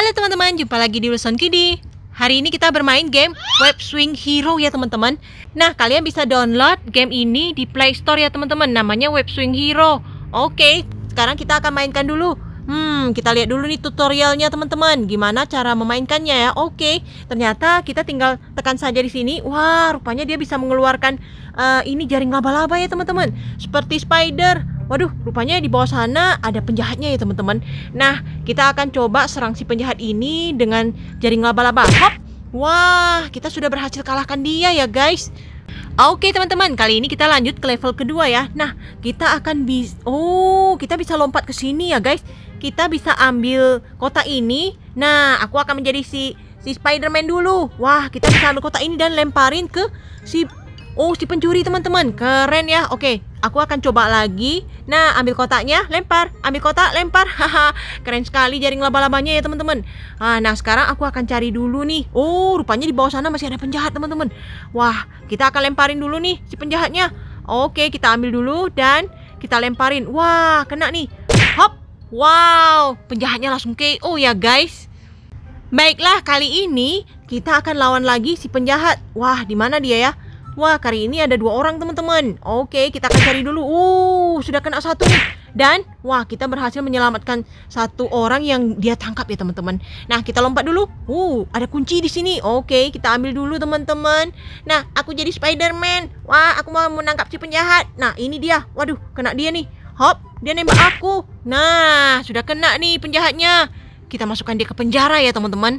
Halo teman-teman, jumpa lagi di Wilson Kidi. Hari ini kita bermain game Web Swing Hero ya teman-teman. Nah, kalian bisa download game ini di Play Store ya teman-teman. Namanya Web Swing Hero. Oke, sekarang kita akan mainkan dulu. Hmm, kita lihat dulu nih tutorialnya teman-teman. Gimana cara memainkannya ya? Oke, ternyata kita tinggal tekan saja di sini. Wah, rupanya dia bisa mengeluarkan uh, ini jaring laba-laba ya teman-teman. Seperti spider. Waduh, rupanya di bawah sana ada penjahatnya ya teman-teman. Nah, kita akan coba serang si penjahat ini dengan jaring laba-laba. Hop! Wah, kita sudah berhasil kalahkan dia ya guys. Oke teman-teman, kali ini kita lanjut ke level kedua ya. Nah, kita akan bisa... Oh, kita bisa lompat ke sini ya guys. Kita bisa ambil kota ini. Nah, aku akan menjadi si si Spider-Man dulu. Wah, kita bisa ambil kota ini dan lemparin ke si oh si pencuri teman-teman. Keren ya. Oke, Aku akan coba lagi. Nah, ambil kotaknya, lempar. Ambil kotak, lempar. Haha, keren sekali jaring laba-labanya ya teman-teman. Ah, nah sekarang aku akan cari dulu nih. Oh, rupanya di bawah sana masih ada penjahat teman-teman. Wah, kita akan lemparin dulu nih si penjahatnya. Oke, kita ambil dulu dan kita lemparin. Wah, kena nih. Hop. Wow, penjahatnya langsung ke. Oh ya guys. Baiklah, kali ini kita akan lawan lagi si penjahat. Wah, di mana dia ya? Wah, kali ini ada dua orang teman-teman. Oke, kita akan cari dulu. Uh, sudah kena satu Dan, wah, kita berhasil menyelamatkan satu orang yang dia tangkap ya, teman-teman. Nah, kita lompat dulu. Uh, ada kunci di sini. Oke, kita ambil dulu, teman-teman. Nah, aku jadi Spider-Man. Wah, aku mau menangkap si penjahat. Nah, ini dia. Waduh, kena dia nih. Hop, dia nembak aku. Nah, sudah kena nih penjahatnya. Kita masukkan dia ke penjara ya, teman-teman.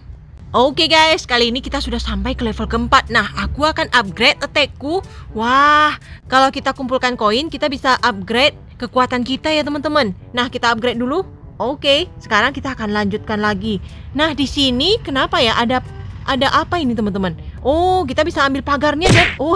Oke okay guys, kali ini kita sudah sampai ke level keempat. Nah, aku akan upgrade attackku. Wah, kalau kita kumpulkan koin, kita bisa upgrade kekuatan kita ya teman-teman. Nah, kita upgrade dulu. Oke, okay, sekarang kita akan lanjutkan lagi. Nah, di sini kenapa ya ada ada apa ini teman-teman? Oh, kita bisa ambil pagarnya dan oh,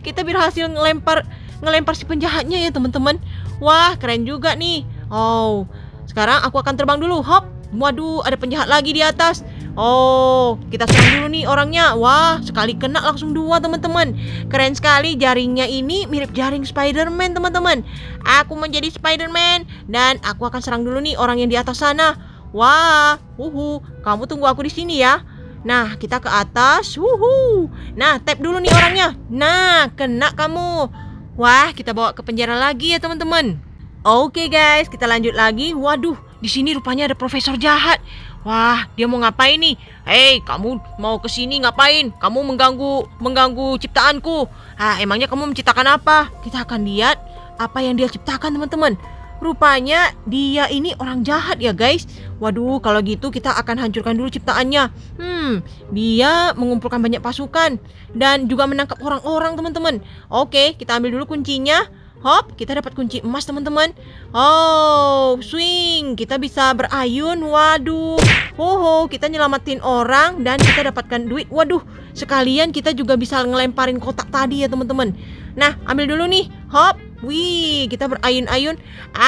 kita berhasil ngelempar ngelempar si penjahatnya ya teman-teman. Wah, keren juga nih. Oh, sekarang aku akan terbang dulu. Hop. Waduh, ada penjahat lagi di atas. Oh, kita serang dulu nih orangnya. Wah, sekali kena langsung dua teman-teman. Keren sekali jaringnya ini mirip jaring Spider-Man teman-teman. Aku menjadi Spider-Man dan aku akan serang dulu nih orang yang di atas sana. Wah, uhu, kamu tunggu aku di sini ya. Nah, kita ke atas. Wuhu. Nah, tap dulu nih orangnya. Nah, kena kamu. Wah, kita bawa ke penjara lagi ya, teman-teman. Oke, okay, guys, kita lanjut lagi. Waduh, di sini rupanya ada profesor jahat. Wah, dia mau ngapain nih? Hei, kamu mau ke sini ngapain? Kamu mengganggu mengganggu ciptaanku. Ah, emangnya kamu menciptakan apa? Kita akan lihat apa yang dia ciptakan, teman-teman. Rupanya dia ini orang jahat ya, guys. Waduh, kalau gitu kita akan hancurkan dulu ciptaannya. Hmm, dia mengumpulkan banyak pasukan dan juga menangkap orang-orang, teman-teman. Oke, kita ambil dulu kuncinya. Hop, kita dapat kunci emas teman-teman. Oh, swing. Kita bisa berayun. Waduh. ho, kita nyelamatin orang dan kita dapatkan duit. Waduh, sekalian kita juga bisa ngelemparin kotak tadi ya teman-teman. Nah, ambil dulu nih. Hop. Wih, kita berayun-ayun.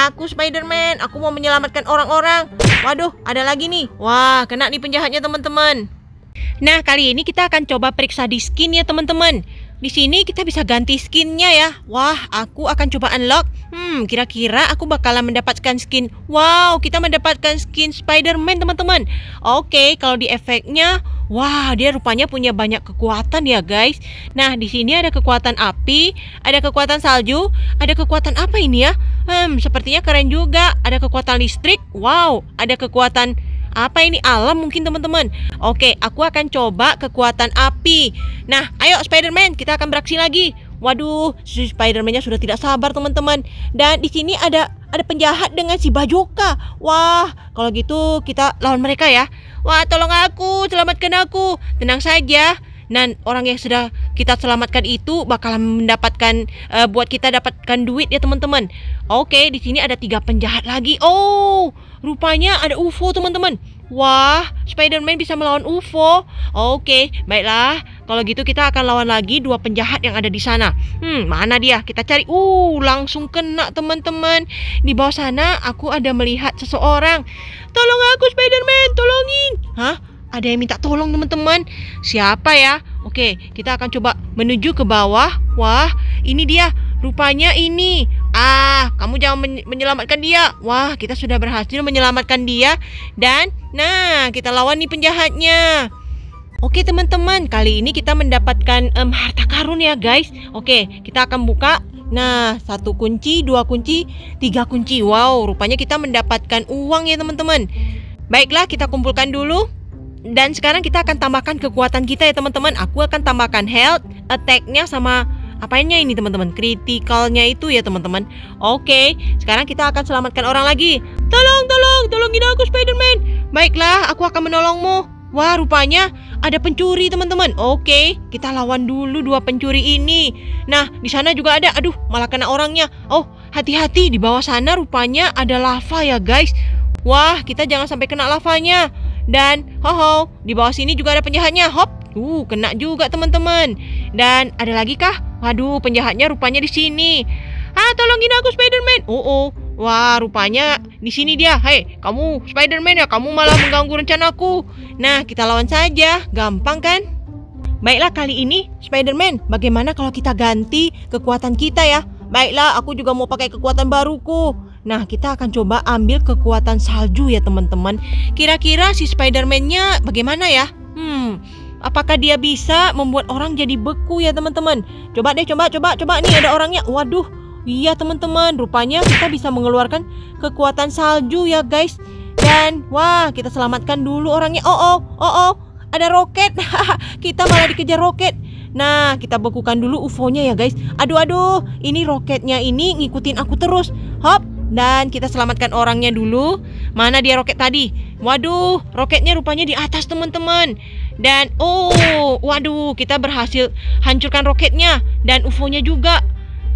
Aku Spider-Man, aku mau menyelamatkan orang-orang. Waduh, ada lagi nih. Wah, kena nih penjahatnya teman-teman. Nah, kali ini kita akan coba periksa di skin ya teman-teman. Di sini kita bisa ganti skinnya ya. Wah, aku akan coba unlock. Hmm, kira-kira aku bakalan mendapatkan skin. Wow, kita mendapatkan skin Spider-Man, teman-teman. Oke, kalau di efeknya, wah, dia rupanya punya banyak kekuatan ya, guys. Nah, di sini ada kekuatan api, ada kekuatan salju, ada kekuatan apa ini ya? Hmm, sepertinya keren juga. Ada kekuatan listrik. Wow, ada kekuatan apa ini? Alam mungkin teman-teman Oke, aku akan coba kekuatan api Nah, ayo Spider-Man, kita akan beraksi lagi Waduh, si Spider-Man-nya sudah tidak sabar teman-teman. Dan di sini ada ada penjahat dengan si Bajoka. Wah, kalau gitu kita lawan mereka ya. Wah, tolong aku, selamatkan aku. Tenang saja. Dan orang yang sudah kita selamatkan itu bakalan mendapatkan uh, buat kita dapatkan duit ya teman-teman. Oke, di sini ada tiga penjahat lagi. Oh, rupanya ada UFO teman-teman. Wah, Spider-Man bisa melawan UFO. Oke, baiklah. Kalau gitu kita akan lawan lagi dua penjahat yang ada di sana. Hmm, mana dia? Kita cari. Uh, langsung kena teman-teman. Di bawah sana aku ada melihat seseorang. Tolong aku Spider-Man, tolongin. Hah? Ada yang minta tolong teman-teman. Siapa ya? Oke, kita akan coba menuju ke bawah. Wah, ini dia. Rupanya ini Ah, kamu jangan men menyelamatkan dia. Wah, kita sudah berhasil menyelamatkan dia. Dan, nah, kita lawan nih penjahatnya. Oke teman-teman, kali ini kita mendapatkan um, harta karun ya guys. Oke, kita akan buka. Nah, satu kunci, dua kunci, tiga kunci. Wow, rupanya kita mendapatkan uang ya teman-teman. Baiklah, kita kumpulkan dulu. Dan sekarang kita akan tambahkan kekuatan kita ya teman-teman. Aku akan tambahkan health, attack-nya sama Apanya ini teman-teman? Kritikalnya itu ya teman-teman. Oke, sekarang kita akan selamatkan orang lagi. Tolong, tolong, tolongin aku Spiderman. Baiklah, aku akan menolongmu. Wah, rupanya ada pencuri, teman-teman. Oke, kita lawan dulu dua pencuri ini. Nah, di sana juga ada. Aduh, malah kena orangnya. Oh, hati-hati di bawah sana rupanya ada lava ya, guys. Wah, kita jangan sampai kena lavanya. Dan, ho ho, di bawah sini juga ada penjahatnya. Hop. Uh, kena juga, teman-teman. Dan ada lagi kah? Waduh, penjahatnya rupanya di sini. Ah, tolongin aku Spider-Man. Oh, oh. Wah, rupanya di sini dia. Hei, kamu Spider-Man ya? Kamu malah mengganggu rencanaku. Nah, kita lawan saja. Gampang kan? Baiklah kali ini Spider-Man, bagaimana kalau kita ganti kekuatan kita ya? Baiklah, aku juga mau pakai kekuatan baruku. Nah, kita akan coba ambil kekuatan salju ya, teman-teman. Kira-kira si Spider-Man-nya bagaimana ya? Hmm, Apakah dia bisa membuat orang jadi beku ya teman-teman? Coba deh, coba, coba, coba nih ada orangnya. Waduh, iya teman-teman. Rupanya kita bisa mengeluarkan kekuatan salju ya guys. Dan wah, kita selamatkan dulu orangnya. Oh oh, oh oh, ada roket. kita malah dikejar roket. Nah, kita bekukan dulu UFO-nya ya guys. Aduh aduh, ini roketnya ini ngikutin aku terus. Hop, dan kita selamatkan orangnya dulu. Mana dia roket tadi? Waduh, roketnya rupanya di atas teman-teman. Dan oh, waduh, kita berhasil hancurkan roketnya dan UFO-nya juga.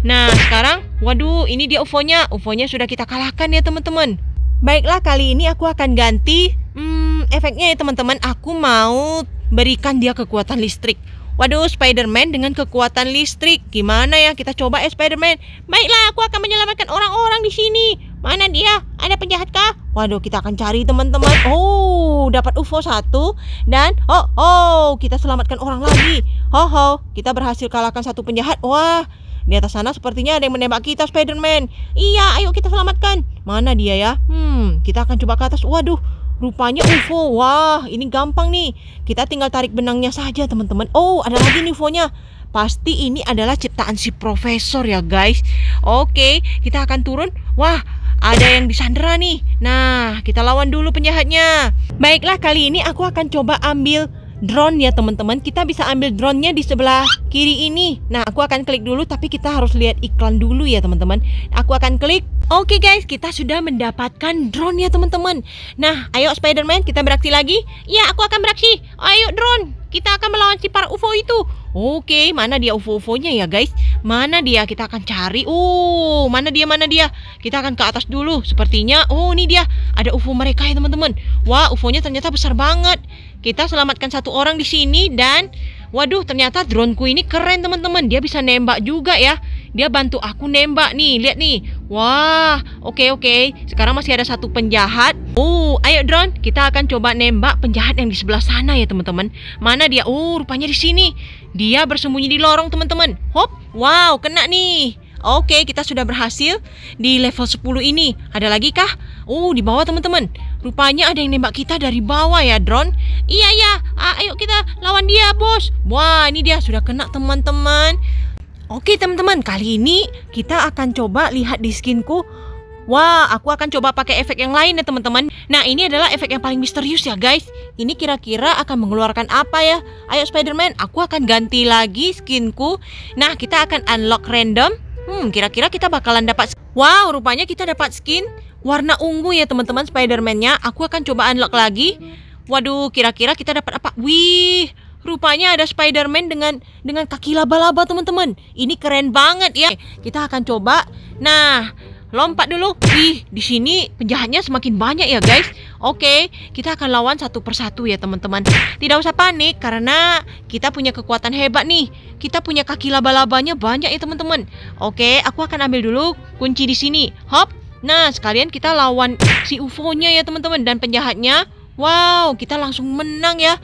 Nah, sekarang waduh, ini dia UFO-nya. UFO-nya sudah kita kalahkan ya, teman-teman. Baiklah, kali ini aku akan ganti hmm, efeknya ya, teman-teman. Aku mau berikan dia kekuatan listrik. Waduh, Spider-Man dengan kekuatan listrik. Gimana ya? Kita coba ya, eh, Spider-Man. Baiklah, aku akan menyelamatkan orang-orang di sini. Mana dia? Ada penjahat kah? Waduh, kita akan cari teman-teman. Oh, Uh, dapat UFO satu dan oh oh kita selamatkan orang lagi. Oh oh kita berhasil kalahkan satu penjahat. Wah di atas sana sepertinya ada yang menembak kita Spider-Man. Iya ayo kita selamatkan. Mana dia ya? Hmm kita akan coba ke atas. Waduh Rupanya UFO, wah ini gampang nih Kita tinggal tarik benangnya saja teman-teman Oh ada lagi nih UFO-nya Pasti ini adalah ciptaan si profesor ya guys Oke kita akan turun Wah ada yang disandera nih. Nah, kita lawan dulu penjahatnya. Baiklah, kali ini aku akan coba ambil drone ya teman-teman. Kita bisa ambil drone-nya di sebelah kiri ini. Nah, aku akan klik dulu tapi kita harus lihat iklan dulu ya teman-teman. Aku akan klik. Oke okay, guys, kita sudah mendapatkan drone ya teman-teman. Nah, ayo Spider-Man kita beraksi lagi. Ya, aku akan beraksi. Ayo drone, kita akan melawan si para UFO itu. Oke, mana dia UFO-UFO-nya ya guys? Mana dia? Kita akan cari. Oh, mana dia? Mana dia? Kita akan ke atas dulu. Sepertinya, oh ini dia. Ada UFO mereka ya teman-teman. Wah, UFO-nya ternyata besar banget. Kita selamatkan satu orang di sini dan... Waduh, ternyata droneku ini keren teman-teman. Dia bisa nembak juga ya. Dia bantu aku nembak nih. Lihat nih. Wah, oke okay, oke. Okay. Sekarang masih ada satu penjahat Oh, ayo drone, kita akan coba nembak penjahat yang di sebelah sana ya teman-teman. Mana dia? Oh, rupanya di sini. Dia bersembunyi di lorong teman-teman. Hop, wow, kena nih. Oke, kita sudah berhasil di level 10 ini. Ada lagi kah? Oh, di bawah teman-teman. Rupanya ada yang nembak kita dari bawah ya, drone. Iya ya, ayo kita lawan dia, bos. Wah, ini dia sudah kena teman-teman. Oke teman-teman, kali ini kita akan coba lihat di skinku Wah, aku akan coba pakai efek yang lain ya teman-teman. Nah, ini adalah efek yang paling misterius ya guys. Ini kira-kira akan mengeluarkan apa ya? Ayo Spider-Man, aku akan ganti lagi skinku. Nah, kita akan unlock random. Hmm, kira-kira kita bakalan dapat... Wow, rupanya kita dapat skin warna ungu ya teman-teman Spider-Man-nya. Aku akan coba unlock lagi. Waduh, kira-kira kita dapat apa? Wih, rupanya ada Spider-Man dengan dengan kaki laba-laba teman-teman. Ini keren banget ya. Kita akan coba. Nah, lompat dulu. Ih, di sini penjahatnya semakin banyak ya, guys. Oke, kita akan lawan satu persatu ya, teman-teman. Tidak usah panik karena kita punya kekuatan hebat nih. Kita punya kaki laba-labanya banyak ya, teman-teman. Oke, aku akan ambil dulu kunci di sini. Hop. Nah, sekalian kita lawan si UFO-nya ya, teman-teman dan penjahatnya. Wow, kita langsung menang ya.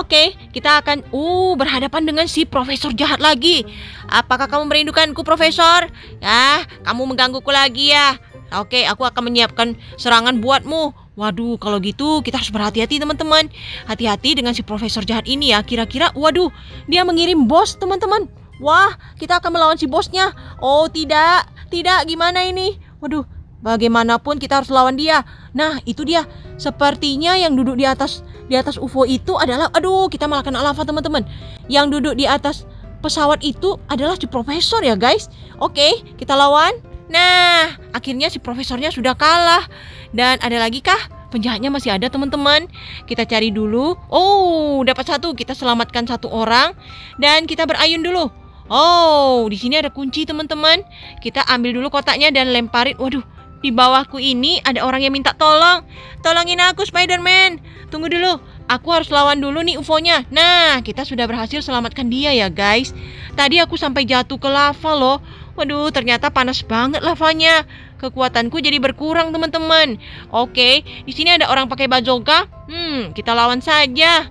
Oke, kita akan uh berhadapan dengan si profesor jahat lagi. Apakah kamu merindukanku, Profesor? Ya, kamu menggangguku lagi ya. Oke, aku akan menyiapkan serangan buatmu. Waduh, kalau gitu kita harus berhati-hati teman-teman. Hati-hati dengan si profesor jahat ini ya. Kira-kira, waduh, dia mengirim bos teman-teman. Wah, kita akan melawan si bosnya. Oh tidak, tidak, gimana ini? Waduh, Bagaimanapun kita harus lawan dia. Nah, itu dia. Sepertinya yang duduk di atas di atas UFO itu adalah aduh, kita malah kena lava, teman-teman. Yang duduk di atas pesawat itu adalah si profesor ya, guys. Oke, kita lawan. Nah, akhirnya si profesornya sudah kalah. Dan ada lagi kah? Penjahatnya masih ada, teman-teman. Kita cari dulu. Oh, dapat satu. Kita selamatkan satu orang dan kita berayun dulu. Oh, di sini ada kunci, teman-teman. Kita ambil dulu kotaknya dan lemparin. Waduh, di bawahku ini ada orang yang minta tolong. Tolongin aku Spider-Man. Tunggu dulu, aku harus lawan dulu nih UFO-nya. Nah, kita sudah berhasil selamatkan dia ya guys. Tadi aku sampai jatuh ke lava loh. Waduh, ternyata panas banget lavanya. Kekuatanku jadi berkurang teman-teman. Oke, di sini ada orang pakai bajoka. Hmm, kita lawan saja.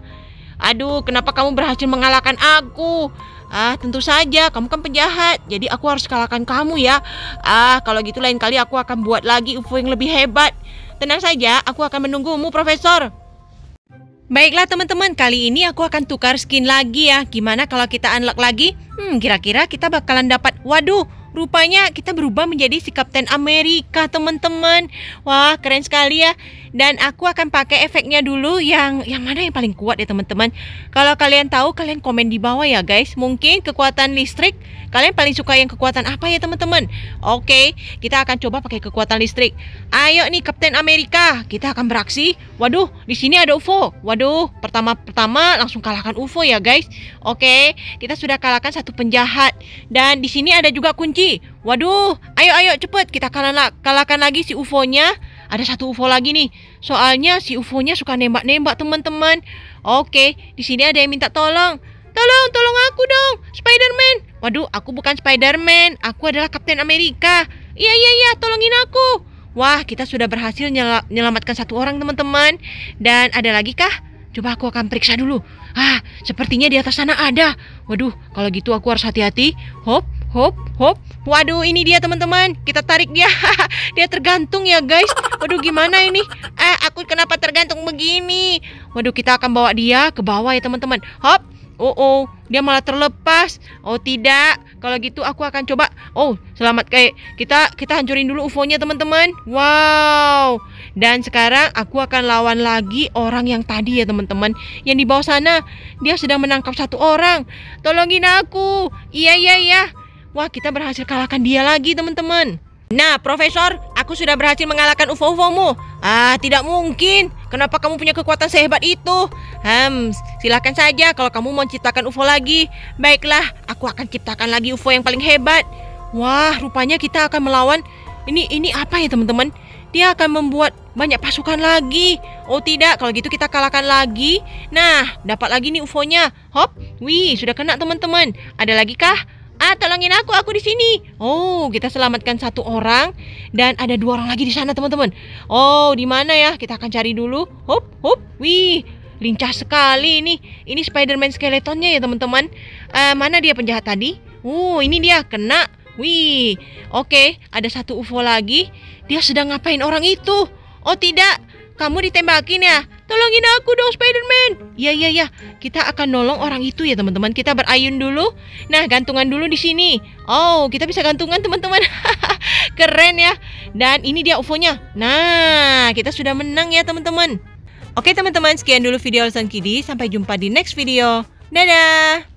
Aduh, kenapa kamu berhasil mengalahkan aku? Ah, tentu saja, kamu kan penjahat. Jadi aku harus kalahkan kamu ya. Ah, kalau gitu lain kali aku akan buat lagi UFO yang lebih hebat. Tenang saja, aku akan menunggumu, Profesor. Baiklah teman-teman, kali ini aku akan tukar skin lagi ya. Gimana kalau kita unlock lagi? Hmm, kira-kira kita bakalan dapat... Waduh, rupanya kita berubah menjadi si Kapten Amerika, teman-teman. Wah, keren sekali ya dan aku akan pakai efeknya dulu yang yang mana yang paling kuat ya teman-teman kalau kalian tahu kalian komen di bawah ya guys mungkin kekuatan listrik kalian paling suka yang kekuatan apa ya teman-teman oke kita akan coba pakai kekuatan listrik ayo nih Kapten Amerika kita akan beraksi waduh di sini ada UFO waduh pertama-pertama langsung kalahkan UFO ya guys oke kita sudah kalahkan satu penjahat dan di sini ada juga kunci waduh ayo ayo cepet kita kalah kalahkan lagi si UFO-nya ada satu UFO lagi nih. Soalnya si UFO-nya suka nembak-nembak teman-teman. Oke, di sini ada yang minta tolong. Tolong, tolong aku dong, Spider-Man. Waduh, aku bukan Spider-Man. Aku adalah Kapten Amerika. Iya, iya, iya, tolongin aku. Wah, kita sudah berhasil menyelamatkan satu orang, teman-teman. Dan ada lagi kah? Coba aku akan periksa dulu. Ah, sepertinya di atas sana ada. Waduh, kalau gitu aku harus hati-hati. Hop, Hop, hop. Waduh, ini dia teman-teman. Kita tarik dia. dia tergantung ya, guys. Waduh, gimana ini? Eh, aku kenapa tergantung begini? Waduh, kita akan bawa dia ke bawah ya, teman-teman. Hop. Oh, oh. Dia malah terlepas. Oh, tidak. Kalau gitu aku akan coba. Oh, selamat kayak eh, kita kita hancurin dulu UFO-nya, teman-teman. Wow. Dan sekarang aku akan lawan lagi orang yang tadi ya, teman-teman. Yang di bawah sana, dia sedang menangkap satu orang. Tolongin aku. Iya, iya, iya. Wah, kita berhasil kalahkan dia lagi, teman-teman. Nah, Profesor, aku sudah berhasil mengalahkan UFO-UFOmu. Ah, tidak mungkin. Kenapa kamu punya kekuatan sehebat itu? Hmm, silakan saja kalau kamu mau ciptakan UFO lagi. Baiklah, aku akan ciptakan lagi UFO yang paling hebat. Wah, rupanya kita akan melawan ini ini apa ya, teman-teman? Dia akan membuat banyak pasukan lagi. Oh tidak, kalau gitu kita kalahkan lagi. Nah, dapat lagi nih UFO-nya. Hop, wih, sudah kena teman-teman. Ada lagi kah? Kak, tolongin aku, aku di sini. Oh, kita selamatkan satu orang dan ada dua orang lagi di sana, teman-teman. Oh, di mana ya? Kita akan cari dulu. Hop, hop. Wih, lincah sekali ini. Ini Spider-Man skeletonnya ya, teman-teman. Uh, mana dia penjahat tadi? Uh, ini dia kena. Wih, oke, okay, ada satu UFO lagi. Dia sedang ngapain orang itu? Oh, tidak kamu ditembakin ya? Tolongin aku dong Spiderman. Iya iya iya, kita akan nolong orang itu ya teman-teman. Kita berayun dulu. Nah, gantungan dulu di sini. Oh, kita bisa gantungan teman-teman. Keren ya. Dan ini dia UFO-nya. Nah, kita sudah menang ya teman-teman. Oke teman-teman, sekian dulu video Alasan Kidi. Sampai jumpa di next video. Dadah.